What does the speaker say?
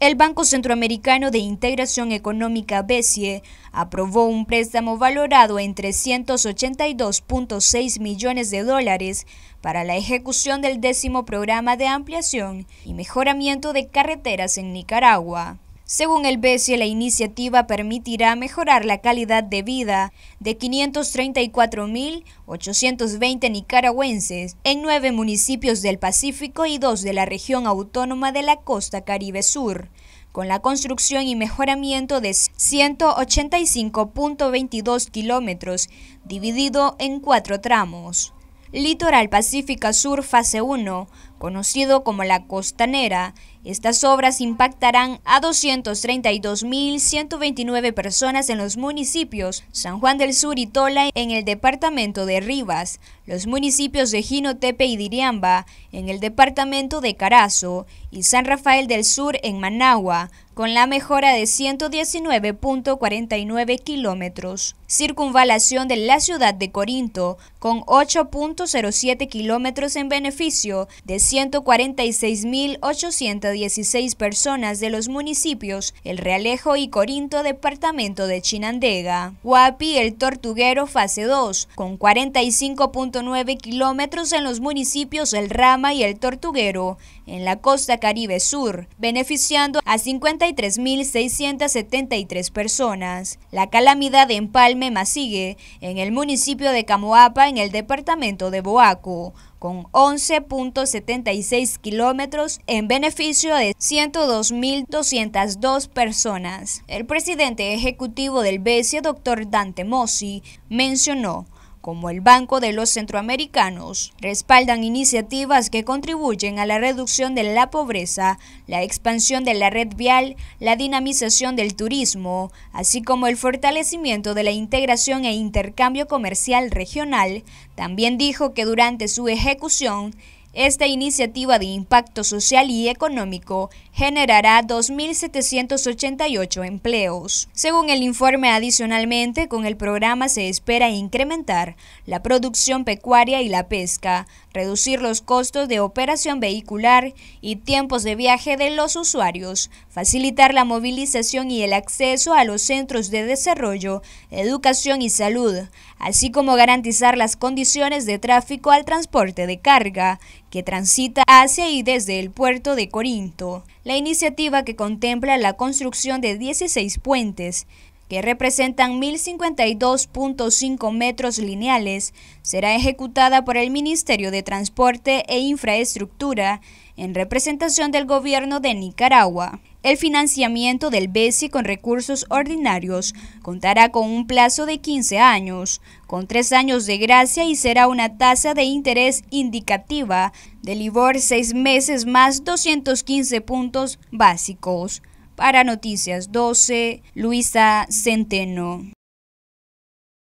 El Banco Centroamericano de Integración Económica BESIE aprobó un préstamo valorado en 382.6 millones de dólares para la ejecución del décimo programa de ampliación y mejoramiento de carreteras en Nicaragua. Según el BESIE, la iniciativa permitirá mejorar la calidad de vida de 534.820 nicaragüenses en nueve municipios del Pacífico y dos de la región autónoma de la costa Caribe Sur, con la construcción y mejoramiento de 185.22 kilómetros, dividido en cuatro tramos. Litoral Pacífica Sur Fase 1, Conocido como La Costanera, estas obras impactarán a 232.129 personas en los municipios San Juan del Sur y Tola en el departamento de Rivas, los municipios de Jinotepe y Diriamba en el departamento de Carazo y San Rafael del Sur en Managua, con la mejora de 119.49 kilómetros. Circunvalación de la ciudad de Corinto, con 8.07 kilómetros en beneficio de 146.816 personas de los municipios El Realejo y Corinto, departamento de Chinandega. Huapi, El Tortuguero, fase 2, con 45.9 kilómetros en los municipios El Rama y El Tortuguero, en la costa Caribe Sur, beneficiando a 53.673 personas. La calamidad de Empalme Masigue, en el municipio de Camoapa, en el departamento de Boaco, con 11.76 kilómetros en beneficio de 102.202 personas. El presidente ejecutivo del BESIA, doctor Dante Mossi, mencionó como el Banco de los Centroamericanos, respaldan iniciativas que contribuyen a la reducción de la pobreza, la expansión de la red vial, la dinamización del turismo, así como el fortalecimiento de la integración e intercambio comercial regional. También dijo que durante su ejecución, esta iniciativa de impacto social y económico generará 2.788 empleos. Según el informe, adicionalmente, con el programa se espera incrementar la producción pecuaria y la pesca, reducir los costos de operación vehicular y tiempos de viaje de los usuarios, facilitar la movilización y el acceso a los centros de desarrollo, educación y salud, así como garantizar las condiciones de tráfico al transporte de carga que transita hacia y desde el puerto de Corinto. La iniciativa que contempla la construcción de 16 puentes, que representan 1.052.5 metros lineales, será ejecutada por el Ministerio de Transporte e Infraestructura en representación del gobierno de Nicaragua. El financiamiento del BESI con recursos ordinarios contará con un plazo de 15 años, con tres años de gracia y será una tasa de interés indicativa de Libor seis meses más 215 puntos básicos. Para Noticias 12, Luisa Centeno.